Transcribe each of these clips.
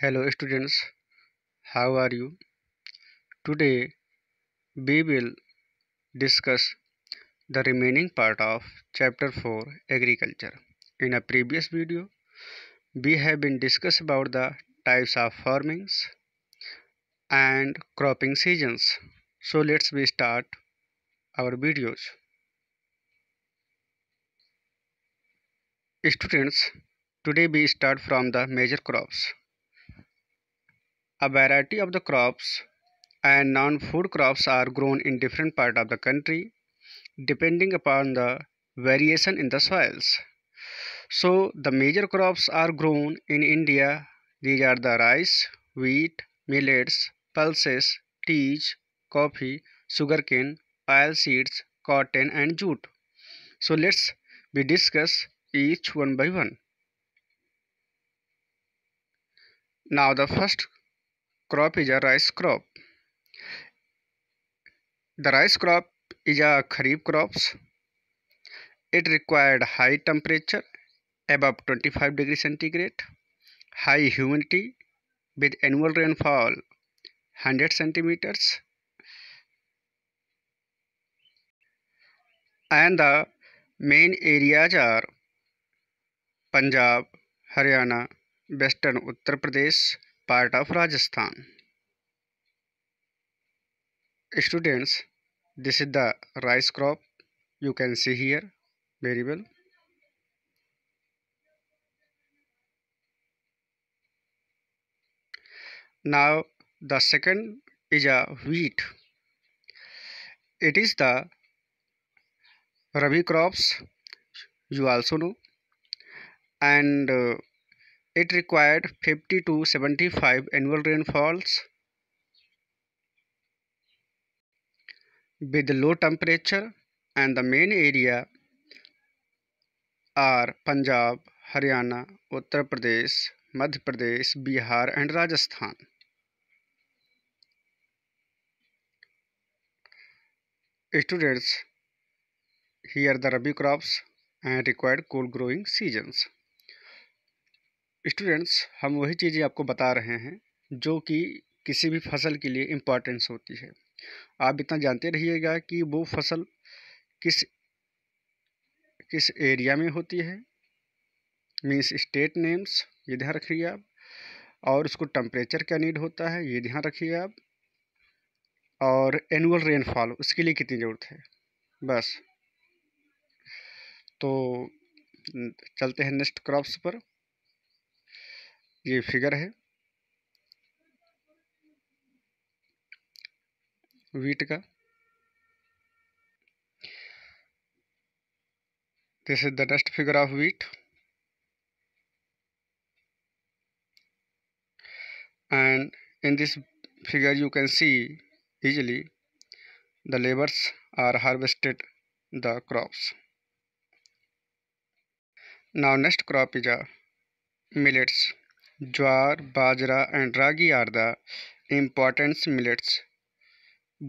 hello students how are you today we will discuss the remaining part of chapter 4 agriculture in a previous video we have been discussed about the types of farmings and cropping seasons so let's we start our videos students today we start from the major crops a variety of the crops and non-food crops are grown in different parts of the country depending upon the variation in the soils. So the major crops are grown in India. These are the rice, wheat, millets, pulses, teas, coffee, sugarcane, oil seeds, cotton and jute. So let's we discuss each one by one. Now the first crop is a rice crop. The rice crop is a kharif crops. It required high temperature above 25 degrees centigrade, high humidity with annual rainfall 100 centimeters and the main areas are Punjab, Haryana, Western Uttar Pradesh, part of Rajasthan students this is the rice crop you can see here very well now the second is a wheat it is the rabi crops you also know and It required 50 to 75 annual rainfalls with low temperature and the main area are Punjab, Haryana, Uttar Pradesh, Madhya Pradesh, Bihar and Rajasthan. Students, here the Rabi crops and required cool growing seasons. Students हम वही चीज़ें आपको बता रहे हैं जो कि किसी भी फसल के लिए इम्पॉर्टेंस होती है आप इतना जानते रहिएगा कि वो फसल किस किस एरिया में होती है मीन्स स्टेट नेम्स ये ध्यान रखिए आप और उसको टम्परेचर क्या नीड होता है ये ध्यान रखिए आप और एनुअल रेनफॉल उसके लिए कितनी ज़रूरत है बस तो चलते हैं नेक्स्ट क्रॉप्स पर ये फिगर है वीट का this is the dust figure of wheat and in this figure you can see easily the labours are harvested the crops now next crop is a millets jowar bajra and ragi are the important millets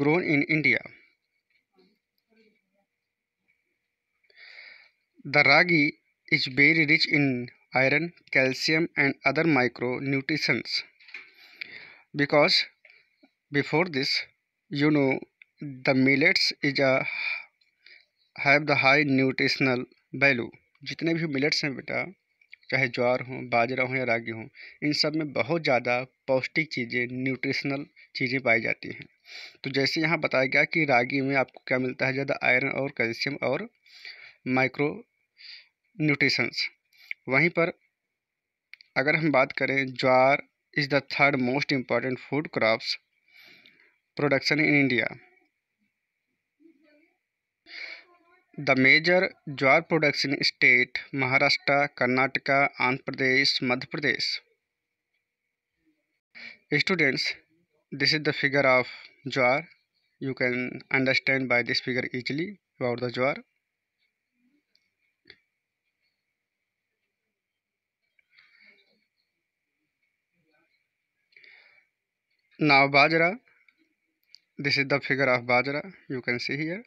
grown in India the ragi is very rich in iron calcium and other micro nutritions because before this you know the millets is of the high nutritional value जितने भी millets हैं बेटा चाहे ज्वार हों बाजरा हो या रागी हो इन सब में बहुत ज़्यादा पौष्टिक चीज़ें न्यूट्रिशनल चीज़ें पाई जाती हैं तो जैसे यहाँ बताया गया कि रागी में आपको क्या मिलता है ज़्यादा आयरन और कैल्शियम और माइक्रो न्यूट्रिशंस वहीं पर अगर हम बात करें jowar is the third most important food crops production in India the major jowar production state Maharashtra Karnataka Andhra Pradesh Madhya Pradesh students this is the figure of jowar you can understand by this figure easily about the jowar now bajra this is the figure of bajra you can see here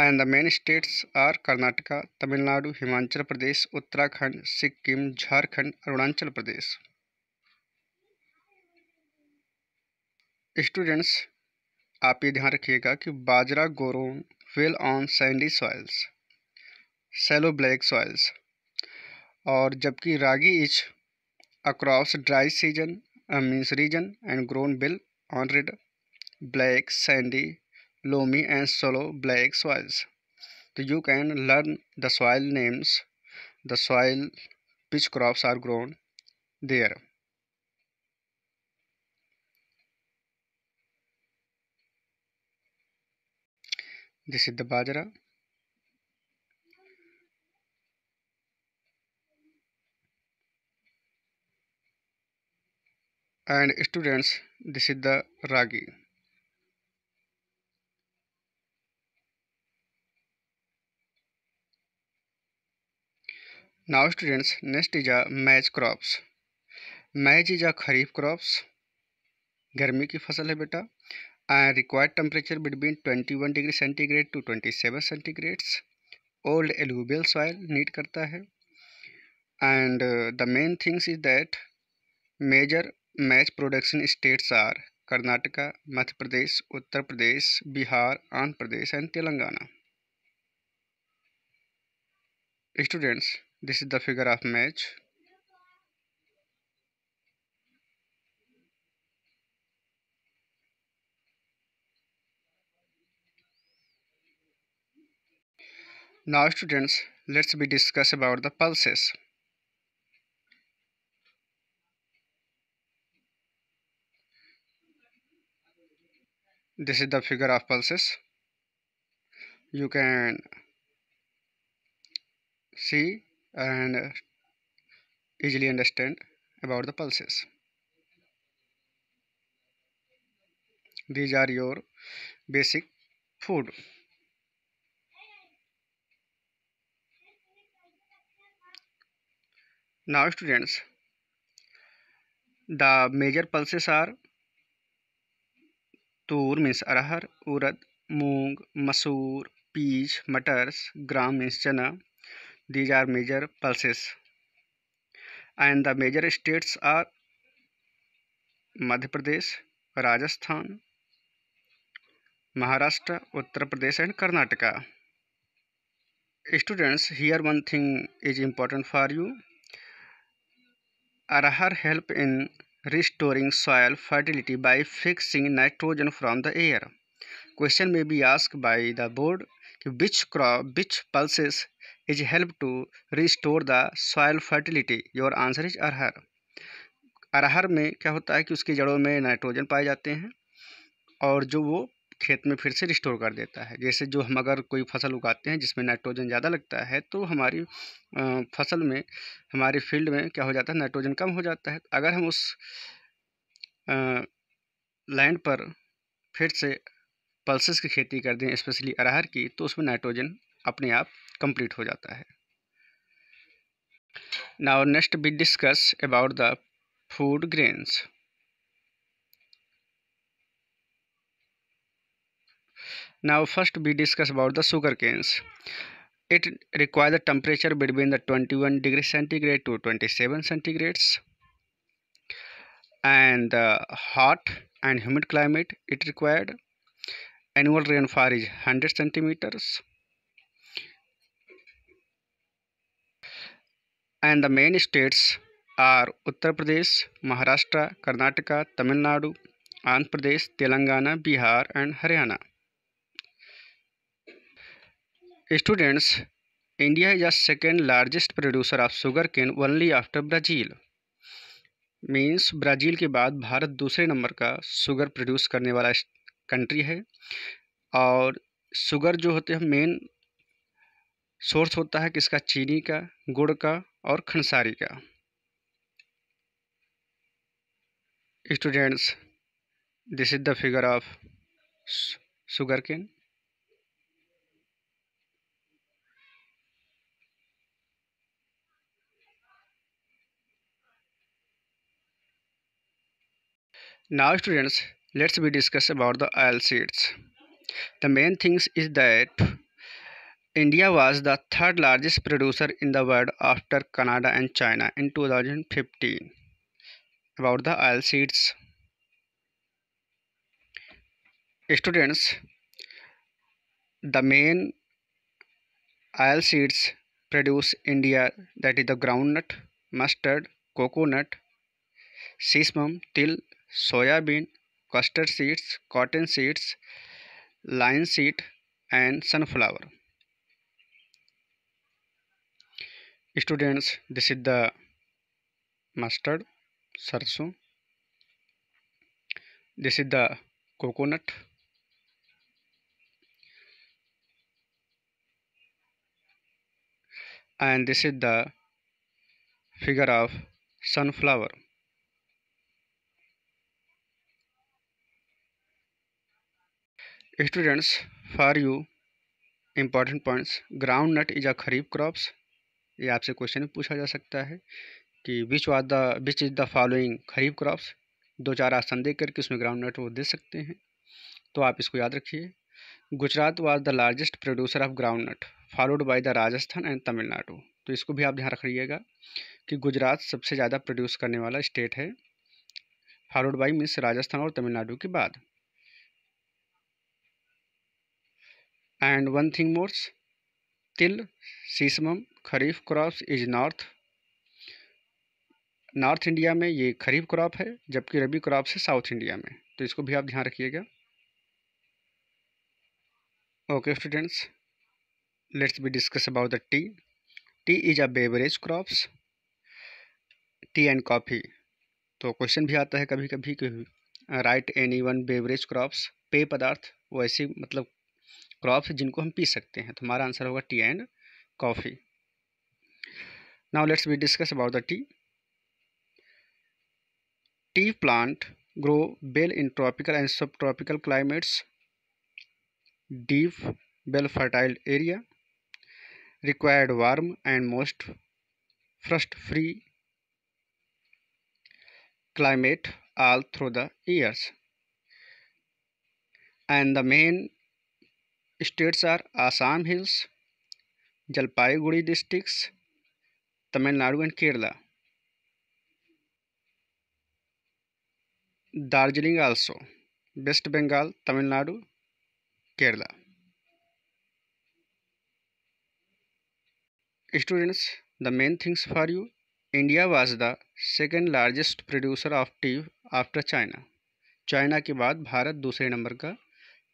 and the main states are Karnataka Tamil Nadu Himachal Pradesh Uttarakhand Sikkim Jharkhand Arunachal Pradesh students आप ये ध्यान रखिएगा कि bajra grown well on sandy soils shallow black soils और जबकि ragi each across dry season means region and grown well on red black sandy loamy and shallow black soils. So you can learn the soil names, the soil which crops are grown there. This is the bajra. And students, this is the ragi. Now students next is a maize crops maize is a kharif crops गर्मी की फसल है बेटा and required temperature between twenty one degree centigrade to twenty seven centigrades old एलुबियल soil need करता है and the main things is that major maize production states are Karnataka Madhya Pradesh Uttar Pradesh Bihar Andhra Pradesh and Telangana students this is the figure of match now students let's be discuss about the pulses this is the figure of pulses you can see and easily understand about the pulses. These are your basic food. Now students, the major pulses are tur means arahar urad moong masoor peas matars gram means chana these are major pulses and the major states are Madhya Pradesh Rajasthan Maharashtra Uttar Pradesh and Karnataka students here one thing is important for you arhar help in restoring soil fertility by fixing nitrogen from the air question may be asked by the board कि which crop which pulses is help to restore the soil fertility your answer is अरहर अरहर में क्या होता है कि उसकी जड़ों में nitrogen पाए जाते हैं और जो वो खेत में फिर से रिस्टोर कर देता है जैसे जो हम अगर कोई फसल उगाते हैं जिसमें नाइट्रोजन ज़्यादा लगता है तो हमारी फसल में हमारे फील्ड में क्या हो जाता है नाइट्रोजन कम हो जाता है अगर हम उस लैंड पर फिर से पल्सेस की खेती कर दें स्पेशली अरहर की तो उसमें नाइट्रोजन अपने आप कंप्लीट हो जाता है now next we discuss about the food grains now first we discuss about the sugar canes it require the temperature between the twenty one degree centigrade to twenty seven centigrades and the hot and humid climate it required annual rainfall is hundred centimetres and the main states are Uttar Pradesh Maharashtra Karnataka Tamil Nadu Andhra Pradesh Telangana Bihar and Haryana students India is a second largest producer of sugar cane only after Brazil means Brazil के बाद भारत दूसरे नंबर का sugar produce करने वाला country है और sugar जो होते हैं मेन सोर्स होता है किसका चीनी का गुड़ का और खंसारी का students this is the figure of sugar cane now students let's we discuss about the oil seeds the main things is that India was the third largest producer in the world after Canada and China in 2015. About the oil seeds. Students, the main oil seeds produce India that is the groundnut, mustard, coconut, sesame, till, soya bean, custard seeds, cotton seeds, linseed, seed and sunflower. students this is the mustard sarso this is the coconut and this is the figure of sunflower students for you important points groundnut is a kharif crops ये आपसे question पूछा जा सकता है कि which are the which is the following kharif crops दो चार आसन देख करके उसमें ग्राउंड नट वो दे सकते हैं तो आप इसको याद रखिए Gujarat was the largest producer of groundnut followed by the Rajasthan and Tamil Nadu तो इसको भी आप ध्यान रखिएगा कि गुजरात सबसे ज़्यादा प्रोड्यूस करने वाला स्टेट है फॉलोड बाई मीन्स राजस्थान और तमिलनाडु के बाद and one thing more til sesame kharif crops is north north India में ये खरीफ क्रॉप है जबकि रबी क्रॉप है साउथ इंडिया में तो इसको भी आप ध्यान रखिएगा okay students let's we discuss about the tea tea is a beverage crops tea and coffee तो क्वेश्चन भी आता है कभी कभी right any one beverage crops पेय पदार्थ वैसे मतलब क्रॉप्स जिनको हम पी सकते हैं तो हमारा आंसर होगा tea and coffee now let's we discuss about the tea tea plant grow well in tropical and sub tropical climates deep well fertile area required warm and most frost free climate all through the years and the main states are Assam hills Jalpaiguri districts Tamil Nadu and Kerala Darjeeling also West Bengal Tamil Nadu Kerala students the main things for you India was the second largest producer of T after China China के बाद भारत दूसरे नंबर का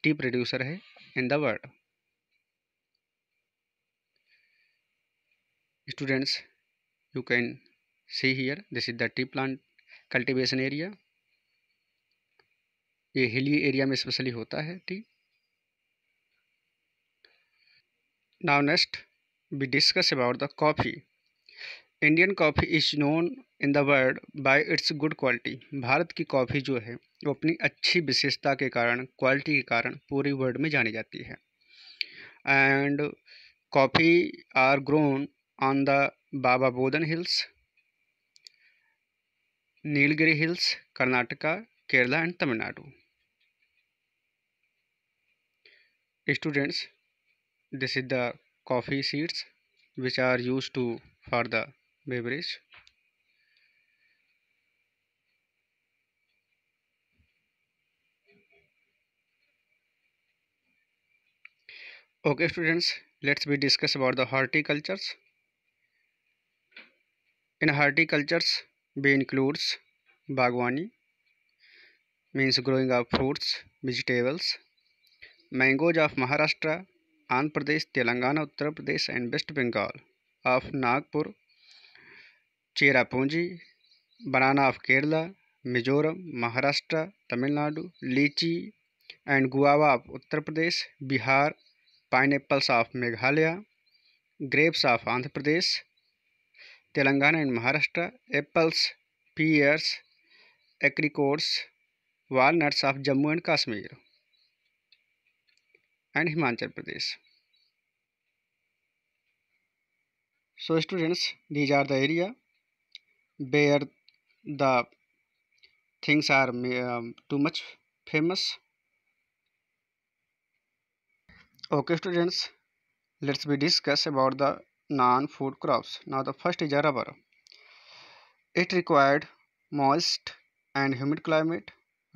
tea producer है in the world students you can see here this is the tea plant cultivation area ये hilly area में specially होता है tea now next we discuss about the coffee Indian coffee is known in the world by its good quality Bharat की coffee जो है वो अपनी अच्छी विशेषता के कारण क्वालिटी के कारण पूरी वर्ल्ड में जानी जाती है and coffee are grown on the Baba Budan hills Nilgiri hills Karnataka Kerala and Tamil Nadu students this is the coffee seeds which are used to for the beverage okay students let's we discuss about the horticultures in horticultures we includes bagwani means growing of fruits vegetables mangoes of Maharashtra Andhra Pradesh Telangana Uttar Pradesh and West Bengal of Nagpur Cherrapunji banana of Kerala Mizoram Maharashtra Tamil Nadu लीची and guava of Uttar Pradesh Bihar pineapples of Meghalaya grapes of Andhra Pradesh Telangana and Maharashtra apples pears apricots walnuts of Jammu and Kashmir and Himachal Pradesh so students these are the area where the things are too much famous okay students let's we discuss about the non food crops now the first is rubber it required moist and humid climate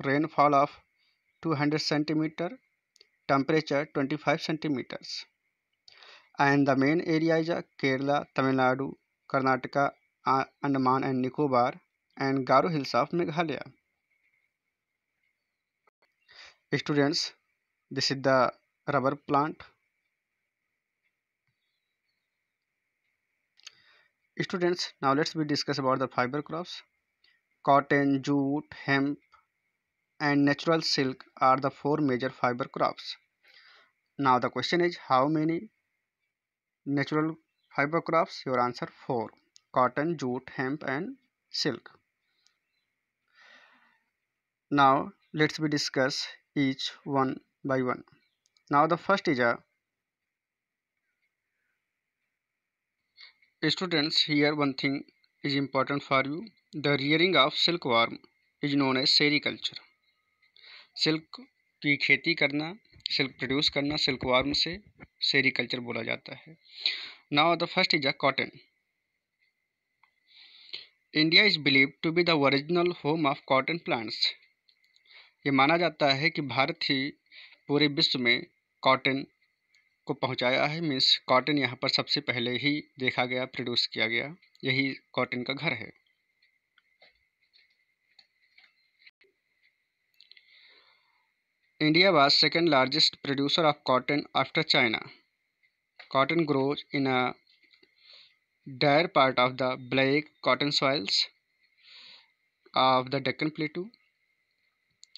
rainfall of 200 centimetre temperature 25 centimetres and the main area is Kerala Tamil Nadu Karnataka Andaman and Nicobar and Garo hills of Meghalaya students this is the rubber plant students now let's we discuss about the fiber crops cotton jute hemp and natural silk are the four major fiber crops now the question is how many natural fiber crops your answer four cotton jute hemp and silk now let's we discuss each one by one the first is is students here one thing is important for you the rearing of silk worm is known as sericulture silk की खेती करना silk produce करना silk worm से sericulture बोला जाता है now the first is a cotton India is believe to be the original home of cotton plants ये माना जाता है कि भारत ही पूरे विश्व में कॉटन को पहुंचाया है मीन्स कॉटन यहाँ पर सबसे पहले ही देखा गया प्रोड्यूस किया गया यही कॉटन का घर है India was second largest producer of cotton after China cotton grows in a drier part of the black cotton soils of the Deccan plateau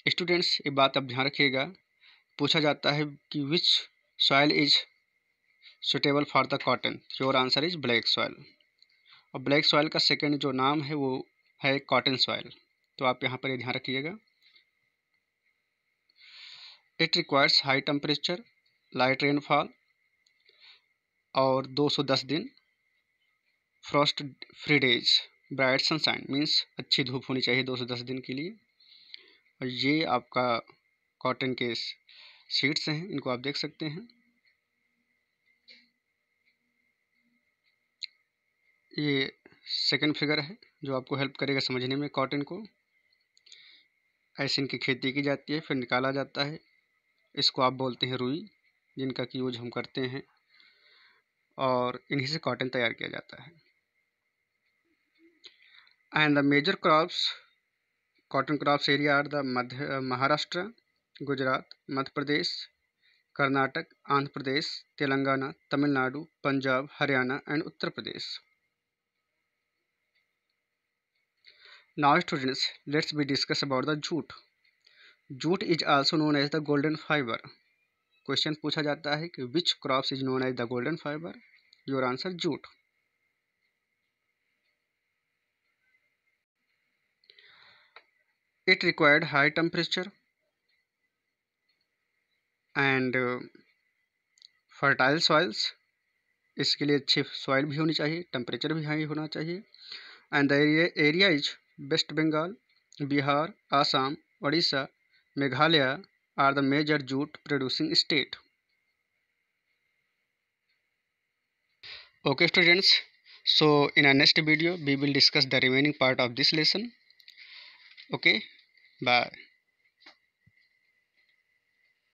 students ये बात अब ध्यान रखिएगा पूछा जाता है कि which soil is suitable for the cotton your answer is black soil और ब्लैक सॉयल का सेकेंड जो नाम है वो है कॉटन सॉयल तो आप यहाँ पर ये ध्यान रखिएगा it requires high temperature light rainfall और 210 दिन frost free days bright sunshine means अच्छी धूप होनी चाहिए 210 दिन के लिए और ये आपका कॉटन के शीट्स हैं इनको आप देख सकते हैं ये सेकंड फिगर है जो आपको हेल्प करेगा समझने में कॉटन को ऐसे इनकी खेती की जाती है फिर निकाला जाता है इसको आप बोलते हैं रुई जिनका कि यूज हम करते हैं और इन्हीं से कॉटन तैयार किया जाता है and the major crops cotton crops area are the Madhya Maharashtra Gujarat Madhya Pradesh Karnataka Andhra Pradesh Telangana Tamil Nadu Punjab Haryana and Uttar Pradesh now students let's we discuss about the jute jute is also known as the golden fibre question पूछा जाता है कि which crop is known as the golden fibre your answer jute it required high temperature and fertile soils इसके लिए अच्छी soil भी होनी चाहिए टेम्परेचर भी हाई होना चाहिए and the area is West Bengal Bihar Assam Orissa Meghalaya are the major jute producing state okay students so in a next video we will discuss the remaining part of this lesson okay bye